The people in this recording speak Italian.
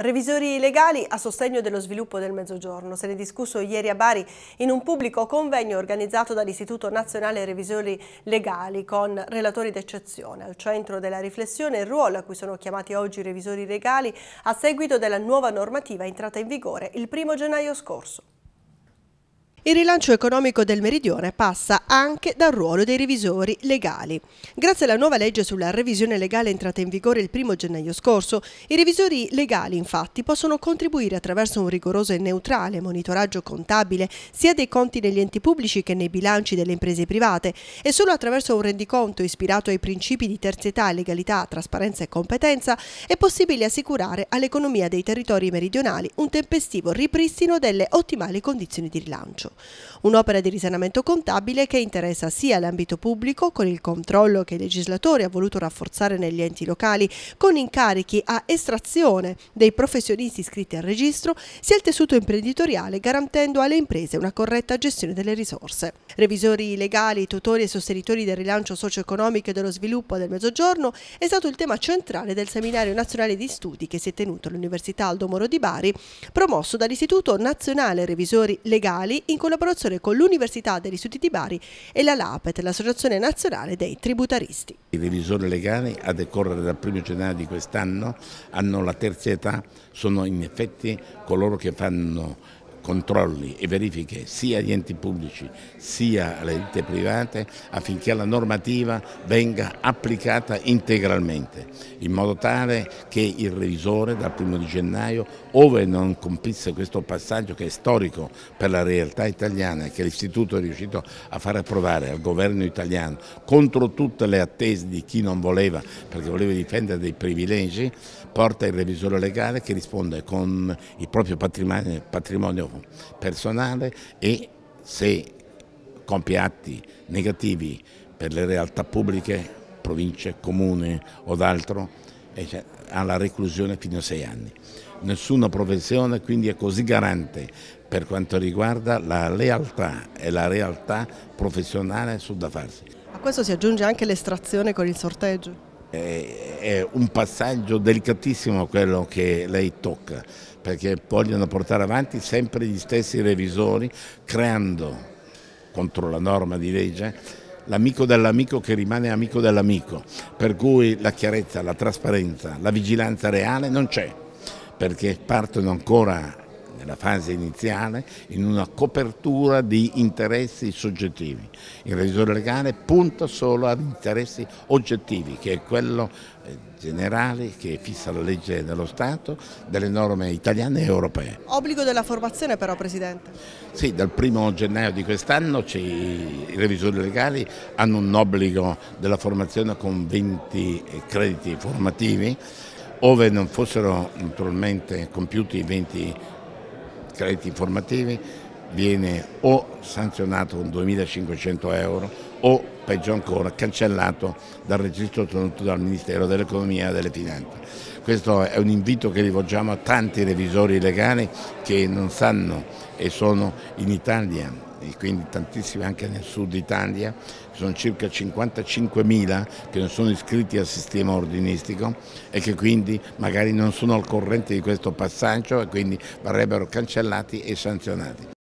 Revisori legali a sostegno dello sviluppo del Mezzogiorno. Se ne è discusso ieri a Bari in un pubblico convegno organizzato dall'Istituto Nazionale Revisori Legali con relatori d'eccezione. Al centro della riflessione il ruolo a cui sono chiamati oggi i revisori legali a seguito della nuova normativa entrata in vigore il 1 gennaio scorso. Il rilancio economico del Meridione passa anche dal ruolo dei revisori legali. Grazie alla nuova legge sulla revisione legale entrata in vigore il 1 gennaio scorso, i revisori legali infatti possono contribuire attraverso un rigoroso e neutrale monitoraggio contabile sia dei conti negli enti pubblici che nei bilanci delle imprese private e solo attraverso un rendiconto ispirato ai principi di terzietà, legalità, trasparenza e competenza è possibile assicurare all'economia dei territori meridionali un tempestivo ripristino delle ottimali condizioni di rilancio bilancio. Un'opera di risanamento contabile che interessa sia l'ambito pubblico, con il controllo che il legislatore ha voluto rafforzare negli enti locali, con incarichi a estrazione dei professionisti iscritti al registro, sia il tessuto imprenditoriale, garantendo alle imprese una corretta gestione delle risorse. Revisori legali, tutori e sostenitori del rilancio socio-economico e dello sviluppo del Mezzogiorno è stato il tema centrale del seminario nazionale di studi che si è tenuto all'Università Aldo Moro di Bari, promosso dall'Istituto Nazionale Revisori Legali in collaborazione con l'Università degli Studi di Bari e la LAPET, l'Associazione Nazionale dei Tributaristi. I revisori legali a decorrere dal 1 gennaio di quest'anno hanno la terza età, sono in effetti coloro che fanno controlli e verifiche sia agli enti pubblici sia alle ditte private affinché la normativa venga applicata integralmente, in modo tale che il revisore dal 1 di gennaio, ove non compisse questo passaggio che è storico per la realtà italiana e che l'Istituto è riuscito a far approvare al governo italiano contro tutte le attese di chi non voleva perché voleva difendere dei privilegi, porta il revisore legale che risponde con il proprio patrimonio, patrimonio personale e se compie atti negativi per le realtà pubbliche, province, comune o d'altro, eh, cioè, ha la reclusione fino a sei anni. Nessuna professione quindi è così garante per quanto riguarda la lealtà e la realtà professionale sul da farsi. A questo si aggiunge anche l'estrazione con il sorteggio? Eh, è un passaggio delicatissimo quello che lei tocca, perché vogliono portare avanti sempre gli stessi revisori, creando contro la norma di legge l'amico dell'amico che rimane amico dell'amico, per cui la chiarezza, la trasparenza, la vigilanza reale non c'è, perché partono ancora nella fase iniziale in una copertura di interessi soggettivi. Il revisore legale punta solo ad interessi oggettivi, che è quello eh, generale che fissa la legge dello Stato, delle norme italiane e europee. Obbligo della formazione però Presidente? Sì, dal primo gennaio di quest'anno i revisori legali hanno un obbligo della formazione con 20 eh, crediti formativi, ove non fossero naturalmente compiuti i 20 crediti informativi viene o sanzionato con 2.500 euro o peggio ancora cancellato dal registro tenuto dal Ministero dell'Economia e delle Finanze. Questo è un invito che rivolgiamo a tanti revisori legali che non sanno e sono in Italia e quindi tantissimi anche nel sud Italia, sono circa 55.000 che non sono iscritti al sistema ordinistico e che quindi magari non sono al corrente di questo passaggio e quindi verrebbero cancellati e sanzionati.